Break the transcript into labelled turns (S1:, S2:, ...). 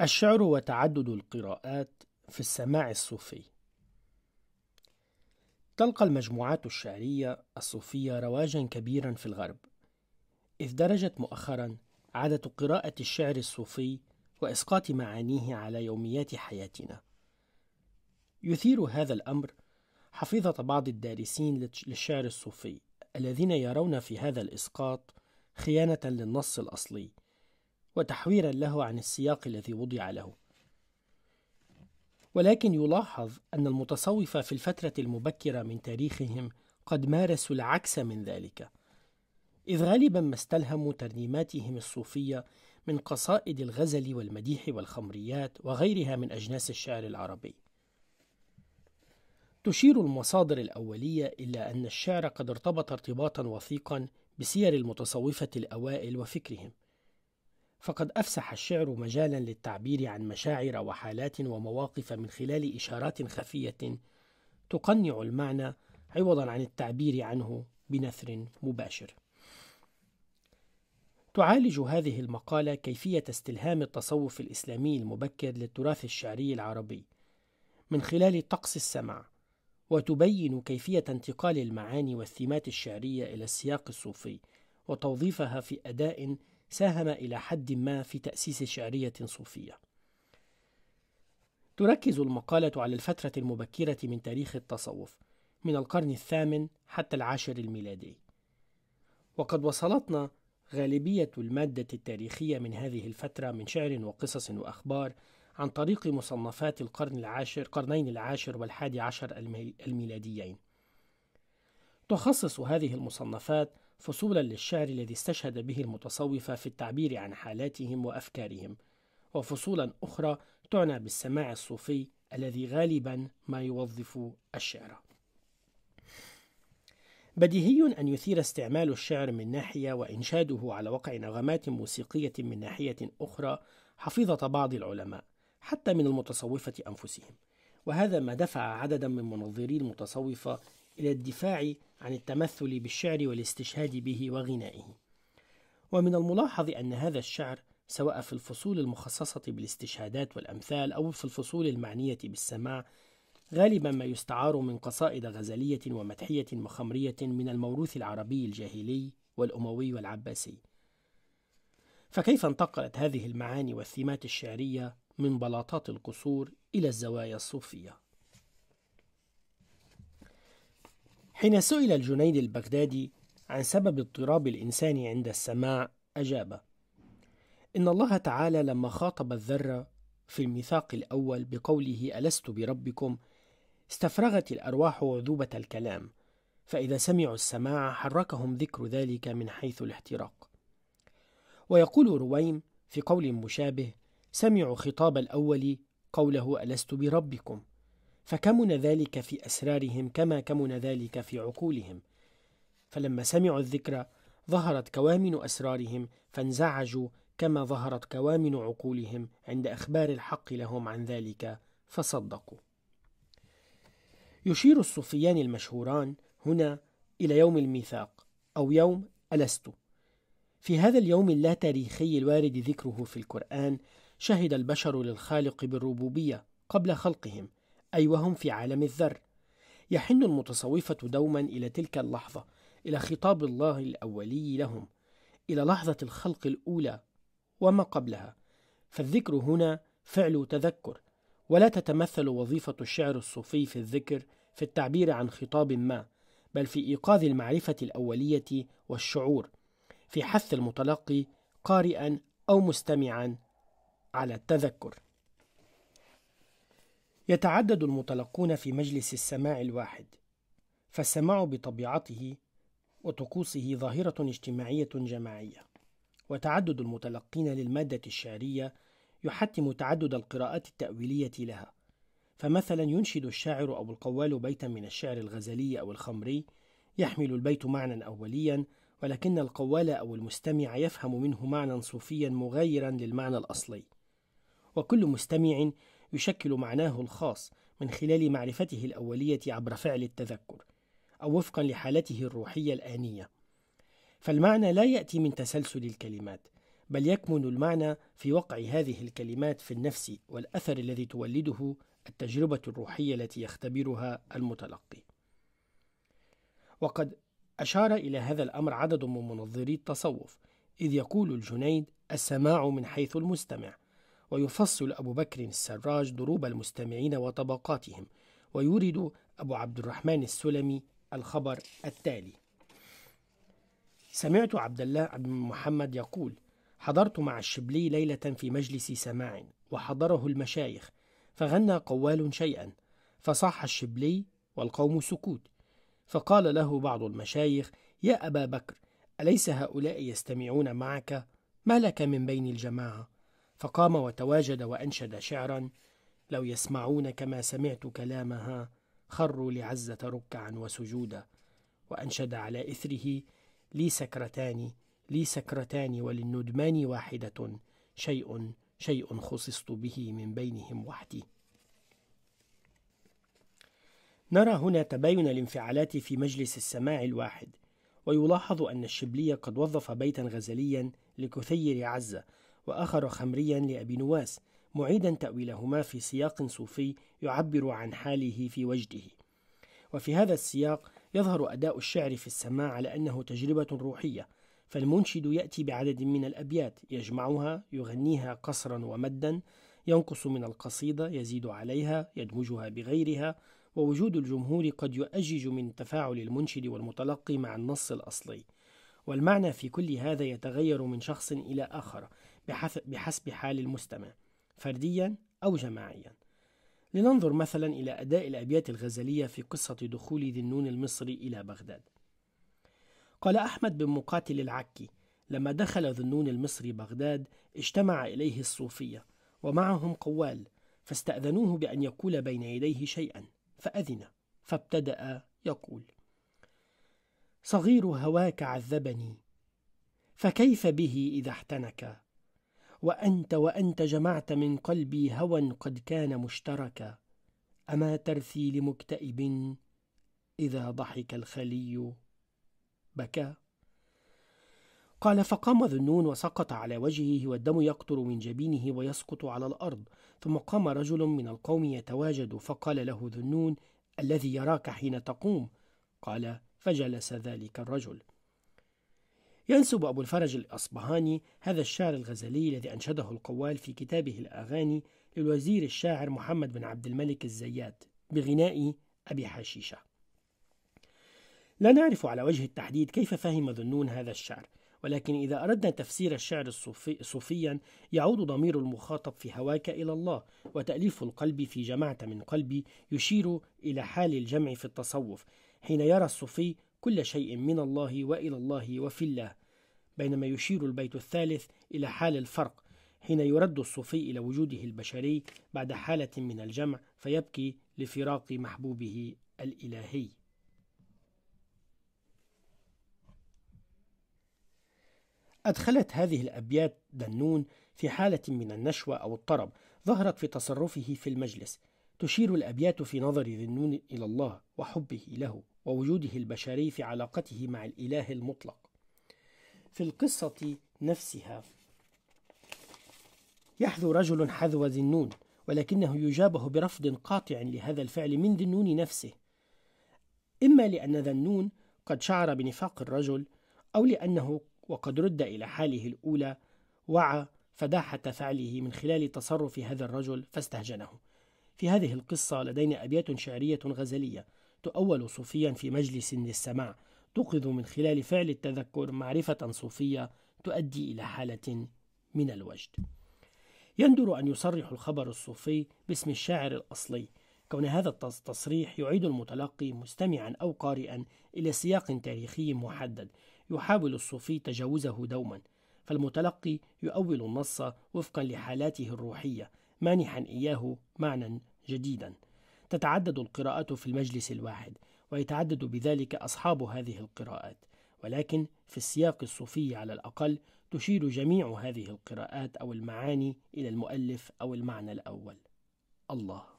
S1: الشعر وتعدد القراءات في السماع الصوفي تلقى المجموعات الشعرية الصوفية رواجا كبيرا في الغرب إذ درجت مؤخرا عادة قراءة الشعر الصوفي وإسقاط معانيه على يوميات حياتنا يثير هذا الأمر حفيظة بعض الدارسين للشعر الصوفي الذين يرون في هذا الإسقاط خيانة للنص الأصلي وتحويرا له عن السياق الذي وضع له ولكن يلاحظ أن المتصوفة في الفترة المبكرة من تاريخهم قد مارسوا العكس من ذلك إذ غالبا ما استلهموا ترنيماتهم الصوفية من قصائد الغزل والمديح والخمريات وغيرها من أجناس الشعر العربي تشير المصادر الأولية إلى أن الشعر قد ارتبط ارتباطا وثيقا بسير المتصوفة الأوائل وفكرهم فقد أفسح الشعر مجالا للتعبير عن مشاعر وحالات ومواقف من خلال إشارات خفية تقنع المعنى عوضا عن التعبير عنه بنثر مباشر. تعالج هذه المقالة كيفية استلهام التصوف الإسلامي المبكر للتراث الشعري العربي من خلال طقس السمع، وتبين كيفية انتقال المعاني والثيمات الشعرية إلى السياق الصوفي وتوظيفها في أداء ساهم إلى حد ما في تأسيس شعرية صوفية. تركز المقالة على الفترة المبكرة من تاريخ التصوف من القرن الثامن حتى العاشر الميلادي. وقد وصلتنا غالبية المادة التاريخية من هذه الفترة من شعر وقصص وأخبار عن طريق مصنفات القرن العاشر قرنين العاشر والحادي عشر الميلاديين. تخصص هذه المصنفات فصولا للشعر الذي استشهد به المتصوفة في التعبير عن حالاتهم وأفكارهم وفصولا أخرى تعنى بالسماع الصوفي الذي غالبا ما يوظف الشعر بديهي أن يثير استعمال الشعر من ناحية وإنشاده على وقع نغمات موسيقية من ناحية أخرى حفيظة بعض العلماء حتى من المتصوفة أنفسهم وهذا ما دفع عددا من منظري المتصوفة إلى الدفاع عن التمثل بالشعر والاستشهاد به وغنائه ومن الملاحظ أن هذا الشعر سواء في الفصول المخصصة بالاستشهادات والأمثال أو في الفصول المعنية بالسماع غالبا ما يستعار من قصائد غزلية ومدحية مخمرية من الموروث العربي الجاهلي والأموي والعباسي فكيف انتقلت هذه المعاني والثيمات الشعرية من بلاطات القصور إلى الزوايا الصوفية؟ حين سئل الجنيد البغدادي عن سبب اضطراب الإنسان عند السماع أجاب إن الله تعالى لما خاطب الذرة في الميثاق الأول بقوله ألست بربكم استفرغت الأرواح عذوبة الكلام فإذا سمعوا السماع حركهم ذكر ذلك من حيث الاحتراق ويقول رويم في قول مشابه سمعوا خطاب الأول قوله ألست بربكم فكمن ذلك في أسرارهم كما كمن ذلك في عقولهم فلما سمعوا الذكر ظهرت كوامن أسرارهم فانزعجوا كما ظهرت كوامن عقولهم عند إخبار الحق لهم عن ذلك فصدقوا يشير الصوفيان المشهوران هنا إلى يوم الميثاق أو يوم ألست في هذا اليوم اللا تاريخي الوارد ذكره في القرآن شهد البشر للخالق بالربوبية قبل خلقهم أي وهم في عالم الذر يحن المتصوفة دوما إلى تلك اللحظة إلى خطاب الله الأولي لهم إلى لحظة الخلق الأولى وما قبلها فالذكر هنا فعل تذكر ولا تتمثل وظيفة الشعر الصوفي في الذكر في التعبير عن خطاب ما بل في إيقاظ المعرفة الأولية والشعور في حث المتلقي قارئا أو مستمعا على التذكر يتعدد المتلقون في مجلس السماع الواحد فالسماع بطبيعته وطقوسه ظاهرة اجتماعية جماعية وتعدد المتلقين للمادة الشعرية يحتم تعدد القراءات التأويلية لها فمثلا ينشد الشاعر أو القوال بيتا من الشعر الغزلي أو الخمري يحمل البيت معنى أوليا ولكن القوال أو المستمع يفهم منه معنى صوفيا مغايرا للمعنى الأصلي وكل مستمع يشكل معناه الخاص من خلال معرفته الأولية عبر فعل التذكر أو وفقا لحالته الروحية الآنية فالمعنى لا يأتي من تسلسل الكلمات بل يكمن المعنى في وقع هذه الكلمات في النفس والأثر الذي تولده التجربة الروحية التي يختبرها المتلقي وقد أشار إلى هذا الأمر عدد من منظري التصوف إذ يقول الجنيد السماع من حيث المستمع ويفصل أبو بكر السراج دروب المستمعين وطبقاتهم ويورد أبو عبد الرحمن السلمي الخبر التالي سمعت عبد الله بن محمد يقول حضرت مع الشبلي ليلة في مجلس سماع وحضره المشايخ فغنى قوال شيئا فصاح الشبلي والقوم سكوت فقال له بعض المشايخ يا أبا بكر أليس هؤلاء يستمعون معك ما لك من بين الجماعة فقام وتواجد وأنشد شعرا لو يسمعون كما سمعت كلامها خروا لعزة ركعا وسجودا وأنشد على إثره لي سكرتان لي سكرتان وللندمان واحدة شيء شيء خصصت به من بينهم وحدي نرى هنا تباين الانفعالات في مجلس السماع الواحد ويلاحظ أن الشبلي قد وظف بيتا غزليا لكثير عزة وآخر خمريا لأبي نواس معيدا تأويلهما في سياق صوفي يعبر عن حاله في وجده وفي هذا السياق يظهر أداء الشعر في السماع على أنه تجربة روحية فالمنشد يأتي بعدد من الأبيات يجمعها يغنيها قصرا ومدا ينقص من القصيدة يزيد عليها يدمجها بغيرها ووجود الجمهور قد يؤجج من تفاعل المنشد والمتلقي مع النص الأصلي والمعنى في كل هذا يتغير من شخص إلى آخر بحسب, حال المستمع فرديا أو جماعيا لننظر مثلا إلى أداء الأبيات الغزلية في قصة دخول ذي النون المصري إلى بغداد قال أحمد بن مقاتل العكي لما دخل النون المصري بغداد اجتمع إليه الصوفية ومعهم قوال فاستأذنوه بأن يقول بين يديه شيئا فأذن فابتدأ يقول صغير هواك عذبني فكيف به إذا احتنك وأنت وأنت جمعت من قلبي هوى قد كان مشتركا أما ترثي لمكتئب إذا ضحك الخلي بكى قال فقام ذنون وسقط على وجهه والدم يقطر من جبينه ويسقط على الأرض ثم قام رجل من القوم يتواجد فقال له ذنون الذي يراك حين تقوم قال فجلس ذلك الرجل ينسب أبو الفرج الأصبهاني هذا الشعر الغزلي الذي أنشده القوال في كتابه الأغاني للوزير الشاعر محمد بن عبد الملك الزيات بغناء أبي حشيشة لا نعرف على وجه التحديد كيف فهم ذنون هذا الشعر ولكن إذا أردنا تفسير الشعر الصوفي صوفيا يعود ضمير المخاطب في هواك إلى الله وتأليف القلب في جمعت من قلبي يشير إلى حال الجمع في التصوف حين يرى الصوفي كل شيء من الله والى الله وفي الله بينما يشير البيت الثالث الى حال الفرق حين يرد الصوفي الى وجوده البشري بعد حاله من الجمع فيبكي لفراق محبوبه الالهي أدخلت هذه الأبيات دنون في حالة من النشوة أو الطرب ظهرت في تصرفه في المجلس تشير الأبيات في نظر ذي النون إلى الله وحبه له ووجوده البشري في علاقته مع الإله المطلق في القصة نفسها يحذو رجل حذو ذي النون ولكنه يجابه برفض قاطع لهذا الفعل من ذي النون نفسه إما لأن ذا النون قد شعر بنفاق الرجل أو لأنه وقد رد إلى حاله الأولى وعى فداحة فعله من خلال تصرف هذا الرجل فاستهجنه في هذه القصة لدينا أبيات شعرية غزلية تؤول صوفيا في مجلس للسماع توقظ من خلال فعل التذكر معرفة صوفية تؤدي إلى حالة من الوجد يندر أن يصرح الخبر الصوفي باسم الشاعر الأصلي كون هذا التصريح يعيد المتلقي مستمعا أو قارئا إلى سياق تاريخي محدد يحاول الصوفي تجاوزه دوما فالمتلقي يؤول النص وفقا لحالاته الروحية مانحا إياه معنى جديدا تتعدد القراءات في المجلس الواحد ويتعدد بذلك أصحاب هذه القراءات ولكن في السياق الصوفي على الأقل تشير جميع هذه القراءات أو المعاني إلى المؤلف أو المعنى الأول الله